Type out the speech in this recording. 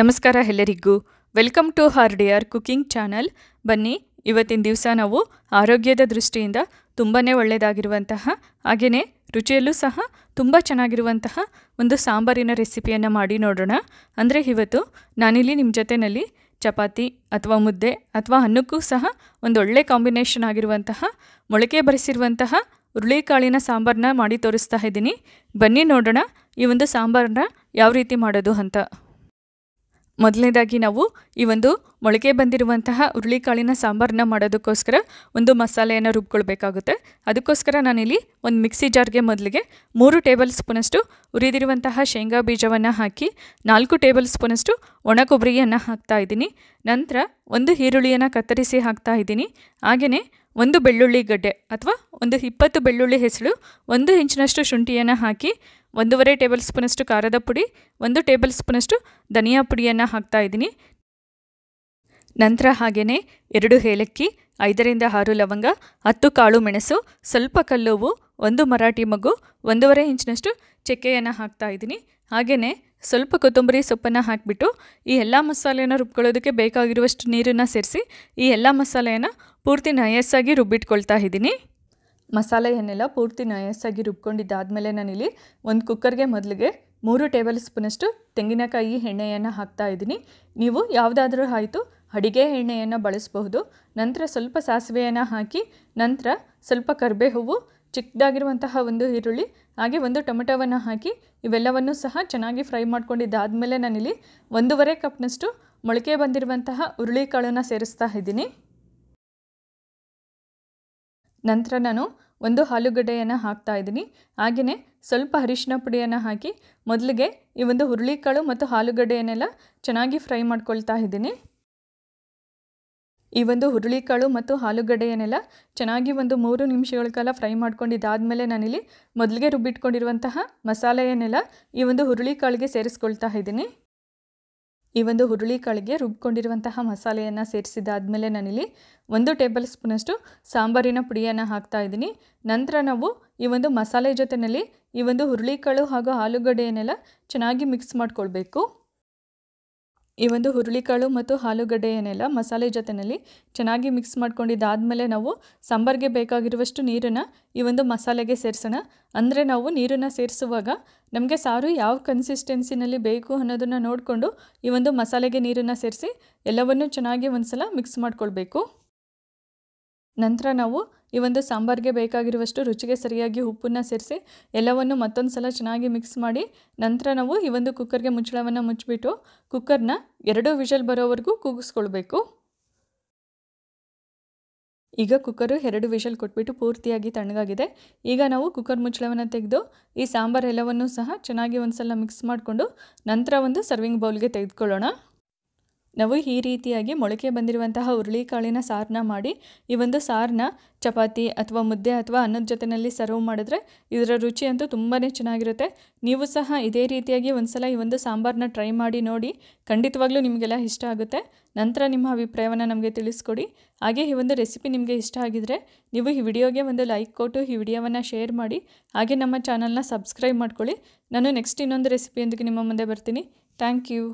ನಮಸ್ಕಾರ ಎಲ್ಲರಿಗೂ welcome to Hardy cooking channel ಬನ್ನಿ ಇವತ್ತಿನ ದಿವಸ ನಾವು ಆರೋಗ್ಯದ ದೃಷ್ಟಿಯಿಂದ ತುಂಬಾ ಒಳ್ಳೆಯದಾಗಿರುವಂತಹ ಹಾಗೆಯೇ ರುಚಿಯಲ್ಲೂ ಸಹ ತುಂಬ ಚೆನ್ನಾಗಿರುವಂತಹ ಒಂದು ಸಾಂಬಾರಿನ ರೆಸಿಪಿಯನ್ನು ಮಾಡಿ ನೋಡೋಣ ಅಂದರೆ ಇವತ್ತು ನಾನಿಲ್ಲಿ ನಿಮ್ಮ ಜೊತೆಯಲ್ಲಿ ಚಪಾತಿ ಅಥವಾ ಮುದ್ದೆ ಅಥವಾ ಅನ್ನಕ್ಕೂ ಸಹ ಒಂದು ಒಳ್ಳೆ ಕಾಂಬಿನೇಷನ್ ಆಗಿರುವಂತಹ ಮೊಳಕೆ ಬರೆಸಿರುವಂತಹ ಹುರುಳಿಕಾಳಿನ ಸಾಂಬಾರನ್ನ ಮಾಡಿ ತೋರಿಸ್ತಾ ಇದ್ದೀನಿ ಬನ್ನಿ ನೋಡೋಣ ಈ ಒಂದು ಸಾಂಬಾರನ್ನ ಯಾವ ರೀತಿ ಮಾಡೋದು ಅಂತ ಮೊದಲನೇದಾಗಿ ನಾವು ಈ ಒಂದು ಮೊಳಕೆ ಬಂದಿರುವಂತಹ ಹುರುಳಿಕಾಳಿನ ಸಾಂಬಾರನ್ನ ಮಾಡೋದಕ್ಕೋಸ್ಕರ ಒಂದು ಮಸಾಲೆಯನ್ನು ರುಬ್ಕೊಳ್ಬೇಕಾಗುತ್ತೆ ಅದಕ್ಕೋಸ್ಕರ ನಾನಿಲ್ಲಿ ಒಂದು ಮಿಕ್ಸಿ ಜಾರ್ಗೆ ಮೊದಲಿಗೆ ಮೂರು ಟೇಬಲ್ ಸ್ಪೂನಷ್ಟು ಉರಿದಿರುವಂತಹ ಶೇಂಗಾ ಬೀಜವನ್ನು ಹಾಕಿ ನಾಲ್ಕು ಟೇಬಲ್ ಸ್ಪೂನಷ್ಟು ಒಣ ಕೊಬ್ಬರಿಯನ್ನು ಹಾಕ್ತಾ ಇದ್ದೀನಿ ನಂತರ ಒಂದು ಈರುಳ್ಳಿಯನ್ನು ಕತ್ತರಿಸಿ ಹಾಕ್ತಾ ಇದ್ದೀನಿ ಹಾಗೆಯೇ ಒಂದು ಬೆಳ್ಳುಳ್ಳಿ ಗಡ್ಡೆ ಅಥವಾ ಒಂದು ಇಪ್ಪತ್ತು ಬೆಳ್ಳುಳ್ಳಿ ಹೆಸಳು ಒಂದು ಇಂಚಿನಷ್ಟು ಶುಂಠಿಯನ್ನು ಹಾಕಿ ಒಂದೂವರೆ ಟೇಬಲ್ ಸ್ಪೂನಷ್ಟು ಖಾರದ ಪುಡಿ ಒಂದು ಟೇಬಲ್ ಸ್ಪೂನಷ್ಟು ಧನಿಯಾ ಪುಡಿಯನ್ನು ಹಾಕ್ತಾ ಇದ್ದೀನಿ ನಂತರ ಹಾಗೆಯೇ ಎರಡು ಏಲಕ್ಕಿ ಐದರಿಂದ ಆರು ಲವಂಗ ಹತ್ತು ಕಾಳು ಮೆಣಸು ಸ್ವಲ್ಪ ಕಲ್ಲುವು ಒಂದು ಮರಾಠಿ ಮಗು ಒಂದೂವರೆ ಇಂಚಿನಷ್ಟು ಚಕ್ಕೆಯನ್ನು ಹಾಕ್ತಾ ಇದ್ದೀನಿ ಹಾಗೆಯೇ ಸ್ವಲ್ಪ ಕೊತ್ತಂಬರಿ ಸೊಪ್ಪನ್ನು ಹಾಕಿಬಿಟ್ಟು ಈ ಎಲ್ಲ ಮಸಾಲೆಯನ್ನು ರುಬ್ಕೊಳ್ಳೋದಕ್ಕೆ ಬೇಕಾಗಿರುವಷ್ಟು ನೀರನ್ನು ಸೇರಿಸಿ ಈ ಎಲ್ಲ ಮಸಾಲೆಯನ್ನು ಪೂರ್ತಿ ನಯಸ್ಸಾಗಿ ರುಬ್ಬಿಟ್ಕೊಳ್ತಾ ಇದ್ದೀನಿ ಮಸಾಲೆಯನ್ನೆಲ್ಲ ಪೂರ್ತಿ ನಯಸ್ಸಾಗಿ ರುಬ್ಕೊಂಡಿದ್ದಾದಮೇಲೆ ನಾನಿಲ್ಲಿ ಒಂದು ಕುಕ್ಕರ್ಗೆ ಮೊದಲಿಗೆ ಮೂರು ಟೇಬಲ್ ಸ್ಪೂನಷ್ಟು ತೆಂಗಿನಕಾಯಿ ಎಣ್ಣೆಯನ್ನು ಹಾಕ್ತಾ ಇದ್ದೀನಿ ನೀವು ಯಾವುದಾದ್ರೂ ಆಯಿತು ಅಡಿಗೆ ಎಣ್ಣೆಯನ್ನು ಬಳಸಬಹುದು ನಂತರ ಸ್ವಲ್ಪ ಸಾಸಿವೆಯನ್ನು ಹಾಕಿ ನಂತರ ಸ್ವಲ್ಪ ಹೂವು ಚಿಕ್ಕದಾಗಿರುವಂತಹ ಒಂದು ಈರುಳ್ಳಿ ಹಾಗೆ ಒಂದು ಟೊಮೆಟೊವನ್ನು ಹಾಕಿ ಇವೆಲ್ಲವನ್ನು ಸಹ ಚೆನ್ನಾಗಿ ಫ್ರೈ ಮಾಡ್ಕೊಂಡಿದ್ದಾದಮೇಲೆ ನಾನಿಲ್ಲಿ ಒಂದೂವರೆ ಕಪ್ನಷ್ಟು ಮೊಳಕೆ ಬಂದಿರುವಂತಹ ಹುರುಳಿಕಾಳನ್ನು ಸೇರಿಸ್ತಾ ಇದ್ದೀನಿ ನಂತರ ನಾನು ಒಂದು ಆಲೂಗಡ್ಡೆಯನ್ನು ಹಾಕ್ತಾ ಇದ್ದೀನಿ ಹಾಗೆಯೇ ಸ್ವಲ್ಪ ಅರಿಶಿನ ಪುಡಿಯನ್ನು ಹಾಕಿ ಮೊದಲಿಗೆ ಈ ಒಂದು ಹುರುಳಿಕಾಳು ಮತ್ತು ಆಲೂಗಡ್ಡೆಯನ್ನೆಲ್ಲ ಚೆನ್ನಾಗಿ ಫ್ರೈ ಮಾಡ್ಕೊಳ್ತಾ ಇದ್ದೀನಿ ಈ ಒಂದು ಹುರುಳಿಕಾಳು ಮತ್ತು ಆಲೂಗಡ್ಡೆಯನ್ನೆಲ್ಲ ಚೆನ್ನಾಗಿ ಒಂದು ಮೂರು ನಿಮಿಷಗಳ ಕಾಲ ಫ್ರೈ ಮಾಡ್ಕೊಂಡಿದ್ದಾದಮೇಲೆ ನಾನಿಲ್ಲಿ ಮೊದಲಿಗೆ ರುಬ್ಬಿಟ್ಕೊಂಡಿರುವಂತಹ ಮಸಾಲೆಯನ್ನೆಲ್ಲ ಈ ಒಂದು ಹುರುಳಿಕಾಳಿಗೆ ಸೇರಿಸ್ಕೊಳ್ತಾ ಇದ್ದೀನಿ ಈ ಒಂದು ಹುರುಳಿಕಾಳಿಗೆ ರುಬ್ಕೊಂಡಿರುವಂತಹ ಮಸಾಲೆಯನ್ನು ಸೇರಿಸಿದಾದಮೇಲೆ ನಾನಿಲ್ಲಿ ಒಂದು ಟೇಬಲ್ ಸ್ಪೂನಷ್ಟು ಸಾಂಬಾರಿನ ಪುಡಿಯನ್ನು ಹಾಕ್ತಾ ಇದ್ದೀನಿ ನಂತರ ನಾವು ಈ ಒಂದು ಮಸಾಲೆ ಜೊತೆಯಲ್ಲಿ ಈ ಒಂದು ಹುರುಳಿಕಾಳು ಹಾಗೂ ಆಲೂಗಡ್ಡೆಯನ್ನೆಲ್ಲ ಚೆನ್ನಾಗಿ ಮಿಕ್ಸ್ ಮಾಡಿಕೊಳ್ಬೇಕು ಈ ಒಂದು ಹುರುಳಿಕಾಳು ಮತ್ತು ಏನೆಲ್ಲ ಮಸಾಲೆ ಜೊತೆಯಲ್ಲಿ ಚೆನ್ನಾಗಿ ಮಿಕ್ಸ್ ಮಾಡ್ಕೊಂಡಿದ್ದಾದಮೇಲೆ ನಾವು ಸಾಂಬಾರಿಗೆ ಬೇಕಾಗಿರುವಷ್ಟು ನೀರನ್ನು ಈ ಒಂದು ಮಸಾಲೆಗೆ ಸೇರಿಸೋಣ ಅಂದರೆ ನಾವು ನೀರನ್ನು ಸೇರಿಸುವಾಗ ನಮಗೆ ಸಾರು ಯಾವ ಕನ್ಸಿಸ್ಟೆನ್ಸಿನಲ್ಲಿ ಬೇಕು ಅನ್ನೋದನ್ನು ನೋಡಿಕೊಂಡು ಈ ಒಂದು ಮಸಾಲೆಗೆ ನೀರನ್ನು ಸೇರಿಸಿ ಎಲ್ಲವನ್ನು ಚೆನ್ನಾಗಿ ಒಂದು ಮಿಕ್ಸ್ ಮಾಡಿಕೊಳ್ಬೇಕು ನಂತರ ನಾವು ಈ ಒಂದು ಸಾಂಬಾರಿಗೆ ಬೇಕಾಗಿರುವಷ್ಟು ರುಚಿಗೆ ಸರಿಯಾಗಿ ಉಪ್ಪನ್ನು ಸೇರಿಸಿ ಎಲ್ಲವನ್ನು ಮತ್ತೊಂದು ಸಲ ಚೆನ್ನಾಗಿ ಮಿಕ್ಸ್ ಮಾಡಿ ನಂತರ ನಾವು ಈ ಒಂದು ಕುಕ್ಕರ್ಗೆ ಮುಚ್ಚಳವನ್ನು ಮುಚ್ಚಿಬಿಟ್ಟು ಕುಕ್ಕರ್ನ ಎರಡು ವಿಷಲ್ ಬರೋವರೆಗೂ ಕೂಗಿಸ್ಕೊಳ್ಬೇಕು ಈಗ ಕುಕ್ಕರು ಎರಡು ವಿಷಲ್ ಕೊಟ್ಬಿಟ್ಟು ಪೂರ್ತಿಯಾಗಿ ತಣ್ಣಗಾಗಿದೆ ಈಗ ನಾವು ಕುಕ್ಕರ್ ಮುಚ್ಚಳವನ್ನು ತೆಗೆದು ಈ ಸಾಂಬಾರ್ ಎಲ್ಲವನ್ನೂ ಸಹ ಚೆನ್ನಾಗಿ ಒಂದು ಸಲ ಮಿಕ್ಸ್ ಮಾಡಿಕೊಂಡು ನಂತರ ಒಂದು ಸರ್ವಿಂಗ್ ಬೌಲ್ಗೆ ತೆಗೆದುಕೊಳ್ಳೋಣ ನಾವು ಈ ರೀತಿಯಾಗಿ ಮೊಳಕೆ ಬಂದಿರುವಂತಹ ಹುರುಳಿಕಾಳಿನ ಸಾರನ್ನ ಮಾಡಿ ಈ ಒಂದು ಸಾರನ್ನ ಚಪಾತಿ ಅಥವಾ ಮುದ್ದೆ ಅಥವಾ ಅನ್ನದ ಜೊತೆಯಲ್ಲಿ ಸರ್ವ್ ಮಾಡಿದ್ರೆ ಇದರ ರುಚಿ ಅಂತೂ ತುಂಬಾ ಚೆನ್ನಾಗಿರುತ್ತೆ ನೀವು ಸಹ ಇದೇ ರೀತಿಯಾಗಿ ಸಲ ಈ ಒಂದು ಸಾಂಬಾರನ್ನ ಟ್ರೈ ಮಾಡಿ ನೋಡಿ ಖಂಡಿತವಾಗ್ಲೂ ನಿಮಗೆಲ್ಲ ಇಷ್ಟ ಆಗುತ್ತೆ ನಂತರ ನಿಮ್ಮ ಅಭಿಪ್ರಾಯವನ್ನು ನಮಗೆ ತಿಳಿಸ್ಕೊಡಿ ಹಾಗೆ ಈ ಒಂದು ರೆಸಿಪಿ ನಿಮಗೆ ಇಷ್ಟ ಆಗಿದರೆ ನೀವು ಈ ವಿಡಿಯೋಗೆ ಒಂದು ಲೈಕ್ ಕೊಟ್ಟು ಈ ವಿಡಿಯೋವನ್ನು ಶೇರ್ ಮಾಡಿ ಹಾಗೆ ನಮ್ಮ ಚಾನಲ್ನ ಸಬ್ಸ್ಕ್ರೈಬ್ ಮಾಡ್ಕೊಳ್ಳಿ ನಾನು ನೆಕ್ಸ್ಟ್ ಇನ್ನೊಂದು ರೆಸಿಪಿಯೊಂದಿಗೆ ನಿಮ್ಮ ಮುಂದೆ ಬರ್ತೀನಿ ಥ್ಯಾಂಕ್ ಯು